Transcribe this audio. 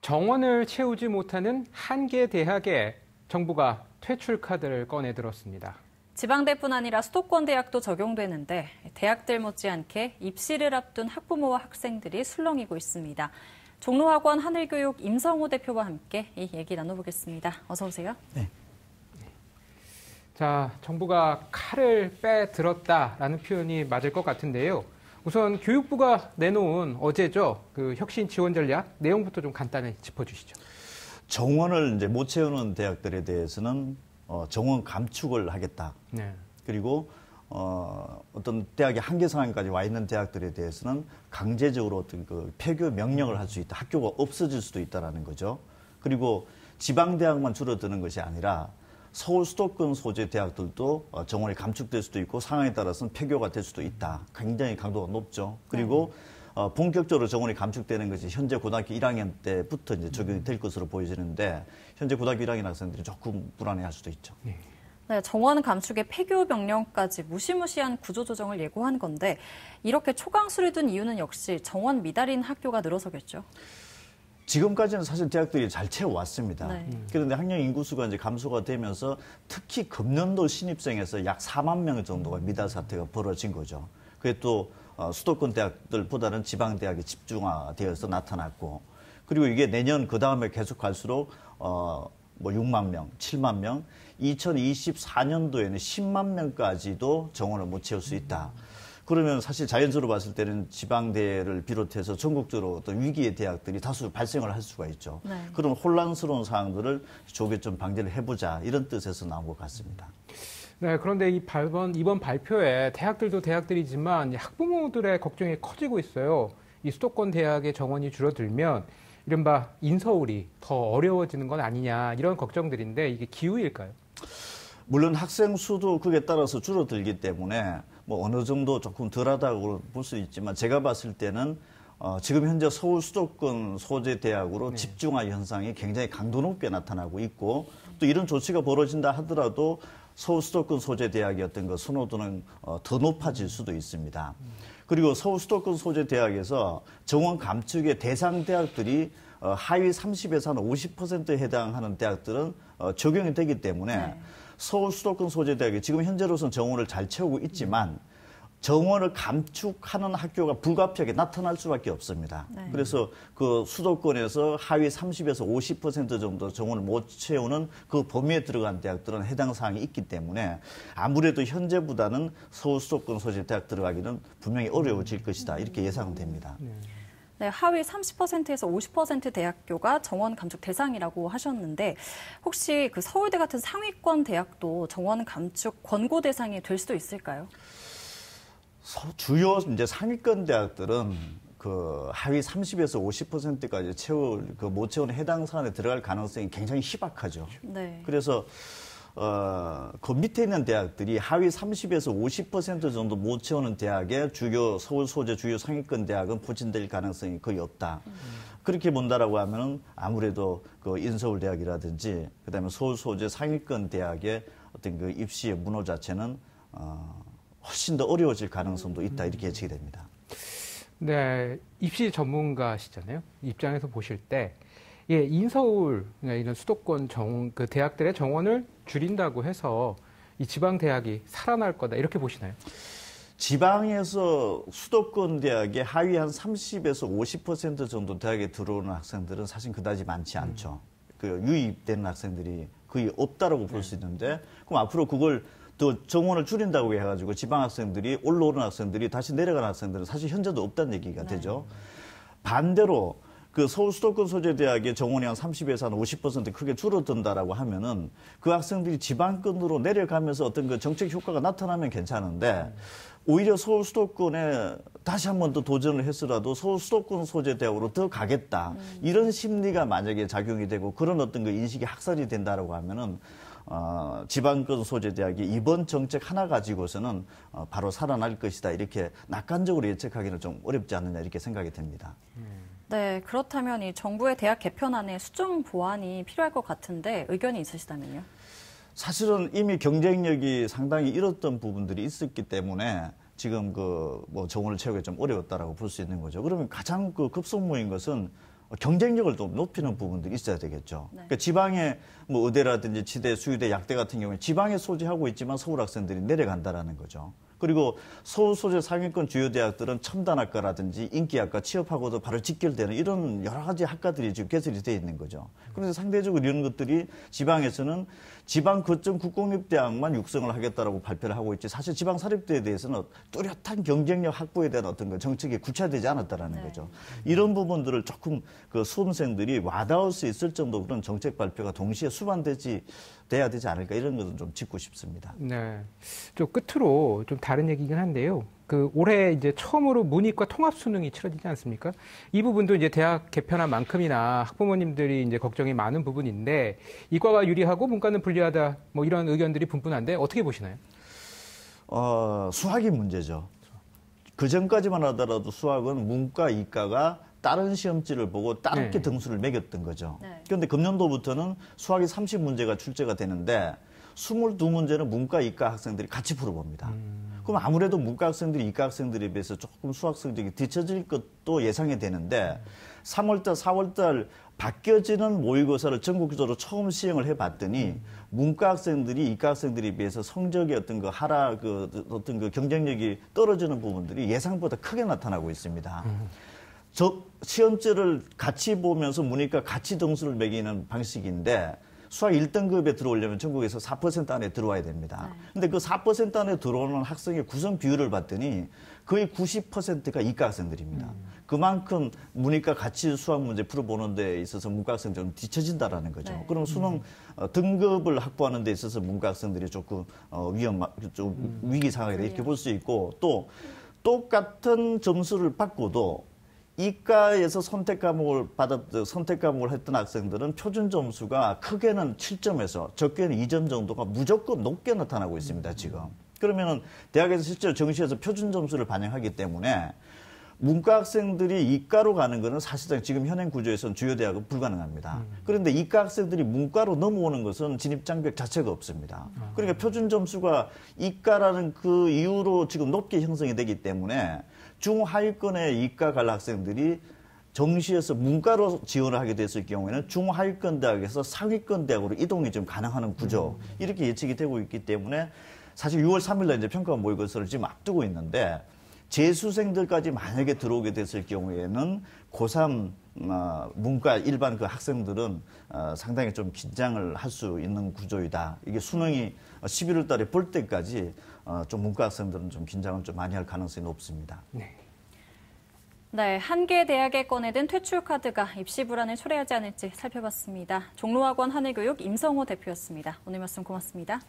정원을 채우지 못하는 한 개 대학에 정부가 퇴출 카드를 꺼내 들었습니다. 지방대뿐 아니라 수도권 대학도 적용되는데 대학들 못지않게 입시를 앞둔 학부모와 학생들이 술렁이고 있습니다. 종로학원 하늘교육 임성호 대표와 함께 이 얘기 나눠보겠습니다. 어서 오세요. 네. 자, 정부가 칼을 빼 들었다라는 표현이 맞을 것 같은데요. 우선 교육부가 내놓은 어제죠. 그 혁신 지원 전략 내용부터 좀 간단히 짚어주시죠. 정원을 이제 못 채우는 대학들에 대해서는 어, 정원 감축을 하겠다. 네. 그리고 어, 어떤 대학의 한계 상황까지 와 있는 대학들에 대해서는 강제적으로 어떤 그 폐교 명령을 할 수 있다. 학교가 없어질 수도 있다라는 거죠. 그리고 지방 대학만 줄어드는 것이 아니라 서울 수도권 소재 대학들도 어, 정원이 감축될 수도 있고 상황에 따라서는 폐교가 될 수도 있다. 굉장히 강도가 높죠. 그리고 네. 어, 본격적으로 정원이 감축되는 것이 현재 고등학교 1학년 때부터 이제 적용이 음. 될 것으로 보여지는데 현재 고등학교 1학년 학생들이 조금 불안해할 수도 있죠. 네. 네, 정원 감축의 폐교 명령까지 무시무시한 구조조정을 예고한 건데 이렇게 초강수를 둔 이유는 역시 정원 미달인 학교가 늘어서겠죠. 지금까지는 사실 대학들이 잘 채워왔습니다. 네. 음. 그런데 학년 인구수가 이제 감소가 되면서 특히 금년도 신입생에서 약 4만 명 정도가 미달 사태가 벌어진 거죠. 그게 또 어, 수도권 대학들보다는 지방 대학이 집중화되어서 나타났고 그리고 이게 내년 그 다음에 계속 갈수록 어, 뭐 6만 명, 7만 명, 2024년도에는 10만 명까지도 정원을 못 채울 수 있다. 음. 그러면 사실 자연수로 봤을 때는 지방대를 비롯해서 전국적으로 어떤 위기의 대학들이 다수 발생을 할 수가 있죠. 네. 그런 혼란스러운 사항들을 조기 좀 방지를 해보자 이런 뜻에서 나온 것 같습니다. 네, 그런데 이 발번, 이번 발표에 대학들도 대학들이지만 학부모들의 걱정이 커지고 있어요. 이 수도권 대학의 정원이 줄어들면 이른바 인서울이 더 어려워지는 건 아니냐 이런 걱정들인데 이게 기후일까요 물론 학생 수도 그에 따라서 줄어들기 때문에 뭐 어느 정도 조금 덜하다고 볼 수 있지만 제가 봤을 때는 어, 지금 현재 서울 수도권 소재 대학으로 네. 집중화 현상이 굉장히 강도 높게 나타나고 있고 또 이런 조치가 벌어진다 하더라도 서울 수도권 소재 대학이었던 그 선호도는 어, 더 높아질 수도 있습니다. 그리고 서울 수도권 소재 대학에서 정원 감축의 대상 대학들이 어, 하위 30에서 한5 0 해당하는 대학들은 어, 적용이 되기 때문에 네. 서울 수도권 소재대학이 지금 현재로서는 정원을 잘 채우고 있지만 정원을 감축하는 학교가 불가피하게 나타날 수밖에 없습니다. 네. 그래서 그 수도권에서 하위 30에서 50% 정도 정원을 못 채우는 그 범위에 들어간 대학들은 해당 사항이 있기 때문에 아무래도 현재보다는 서울 수도권 소재 대학 들어가기는 분명히 어려워질 것이다. 이렇게 예상됩니다. 네. 네, 하위 30%에서 50% 대학교가 정원 감축 대상이라고 하셨는데 혹시 그 서울대 같은 상위권 대학도 정원 감축 권고 대상이 될 수도 있을까요? 주요 이제 상위권 대학들은 그 하위 30에서 50%까지 채울 그 못 채운 해당 사안에 들어갈 가능성이 굉장히 희박하죠. 네. 그래서 어, 그 밑에 있는 대학들이 하위 30에서 50% 정도 못 채우는 대학의 주요 서울 소재 주요 상위권 대학은 포진될 가능성이 거의 없다. 음. 그렇게 본다라고 하면은 아무래도 그 인서울 대학이라든지 그다음에 서울 소재 상위권 대학의 어떤 그 입시의 문호 자체는 어, 훨씬 더 어려워질 가능성도 있다 이렇게 예측이 됩니다. 네, 입시 전문가시잖아요. 입장에서 보실 때 예, 인서울 그러니까 이런 수도권 정, 그 대학들의 정원을 줄인다고 해서 이 지방 대학이 살아날 거다 이렇게 보시나요? 지방에서 수도권 대학에 하위 한 30에서 50% 정도 대학에 들어오는 학생들은 사실 그다지 많지 음. 않죠. 음. 그 유입되는 학생들이 거의 없다라고 볼수 네. 있는데 그럼 앞으로 그걸 또 정원을 줄인다고 해가지고 지방 학생들이 올라오는 학생들이 다시 내려가는 학생들은 사실 현재도 없다는 얘기가 네. 되죠. 반대로 그 서울 수도권 소재 대학의 정원이 한 30에서 한 50% 크게 줄어든다라고 하면은 그 학생들이 지방권으로 내려가면서 어떤 그 정책 효과가 나타나면 괜찮은데 오히려 서울 수도권에 다시 한 번 더 도전을 했으라도 서울 수도권 소재 대학으로 더 가겠다 음. 이런 심리가 만약에 작용이 되고 그런 어떤 그 인식이 학살이 된다라고 하면은 어, 지방권 소재 대학이 이번 정책 하나 가지고서는 어, 바로 살아날 것이다 이렇게 낙관적으로 예측하기는 좀 어렵지 않느냐 이렇게 생각이 됩니다. 음. 네, 그렇다면 이 정부의 대학 개편안에 수정 보완이 필요할 것 같은데 의견이 있으시다면요? 사실은 이미 경쟁력이 상당히 잃었던 부분들이 있었기 때문에 지금 그 뭐 정원을 채우기 좀 어려웠다라고 볼 수 있는 거죠. 그러면 가장 그 급선무인 것은 경쟁력을 좀 높이는 부분들이 있어야 되겠죠. 네. 그러니까 지방의 뭐 의대라든지 지대 수의대, 약대 같은 경우에 지방에 소재하고 있지만 서울 학생들이 내려간다라는 거죠. 그리고 서울 소재 상위권 주요 대학들은 첨단학과라든지 인기학과 취업하고도 바로 직결되는 이런 여러 가지 학과들이 지금 개설이 되어 있는 거죠. 그래서 상대적으로 이런 것들이 지방에서는 지방 거점 국공립대학만 육성을 하겠다라고 발표를 하고 있지 사실 지방 사립대에 대해서는 어, 뚜렷한 경쟁력 확보에 대한 어떤 그 정책이 구체화되지 않았다라는 네. 거죠. 이런 부분들을 조금 그 수험생들이 와닿을 수 있을 정도 그런 정책 발표가 동시에 수반되지 돼야 되지 않을까 이런 것은 좀 짚고 싶습니다. 네. 좀 끝으로 좀 다른 얘기긴 한데요. 그 올해 이제 처음으로 문이과 통합 수능이 치러지지 않습니까? 이 부분도 이제 대학 개편한 만큼이나 학부모님들이 이제 걱정이 많은 부분인데 이과가 유리하고 문과는 불리하다 뭐 이런 의견들이 분분한데 어떻게 보시나요? 어, 수학이 문제죠. 그 전까지만 하더라도 수학은 문과 이과가 다른 시험지를 보고 따르게 네. 등수를 매겼던 거죠. 네. 그런데 금년도부터는 수학이 30문제가 출제가 되는데 22문제는 문과, 이과 학생들이 같이 풀어봅니다. 음. 그럼 아무래도 문과 학생들이 이과 학생들에 비해서 조금 수학 성적이 뒤처질 것도 예상이 되는데 음. 3월달, 4월달 바뀌어지는 모의고사를 전국적으로 처음 시행을 해봤더니 음. 문과 학생들이 이과 학생들에 비해서 성적의 어떤 그 하락, 그 어떤 그 경쟁력이 떨어지는 부분들이 예상보다 크게 나타나고 있습니다. 음. 저 시험지를 같이 보면서 문이과 같이 등수를 매기는 방식인데 수학 1등급에 들어오려면 전국에서 4% 안에 들어와야 됩니다. 네. 근데 그 4% 안에 들어오는 학생의 구성 비율을 봤더니 거의 90%가 이과 학생들입니다. 음. 그만큼 문이과 같이 수학 문제 풀어보는 데 있어서 문과 학생 들은 뒤처진다라는 거죠. 네. 그럼 수능 음. 어, 등급을 확보하는 데 있어서 문과 학생들이 조금 어, 위험, 좀 음. 위기 상황이다 이렇게 볼 수 있고 또 똑같은 점수를 받고도 이과에서 선택 과목을 받았 선택 과목을 했던 학생들은 표준 점수가 크게는 7점에서 적게는 2점 정도가 무조건 높게 나타나고 있습니다 지금. 그러면은 대학에서 실제로 정시에서 표준 점수를 반영하기 때문에 문과 학생들이 이과로 가는 것은 사실상 지금 현행 구조에서는 주요 대학은 불가능합니다. 음. 그런데 이과 학생들이 문과로 넘어오는 것은 진입 장벽 자체가 없습니다. 아. 그러니까 표준 점수가 이과라는 그 이유로 지금 높게 형성이 되기 때문에 중하위권에 이과 갈 학생들이 정시에서 문과로 지원을 하게 됐을 경우에는 중하위권 대학에서 상위권 대학으로 이동이 좀 가능하는 구조 음. 이렇게 예측이 되고 있기 때문에 사실 6월 3일날 이제 평가 모의고사를 지금 앞두고 있는데 재수생들까지 만약에 들어오게 됐을 경우에는 고3 아, 문과 일반 그 학생들은 아, 상당히 좀 긴장을 할 수 있는 구조이다. 이게 수능이 11월 달에 볼 때까지 어, 좀 문과 학생들은 좀 긴장을 좀 많이 할 가능성이 높습니다. 네. 네, 한개 대학에 꺼내든 퇴출 카드가 입시 불안을 초래하지 않을지 살펴봤습니다. 종로학원 한해교육 임성호 대표였습니다. 오늘 말씀 고맙습니다.